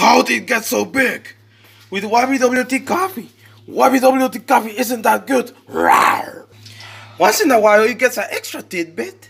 How did it get so big? With YBWT coffee. YBWT coffee isn't that good. Rawr. Once in a while, you get an extra tidbit.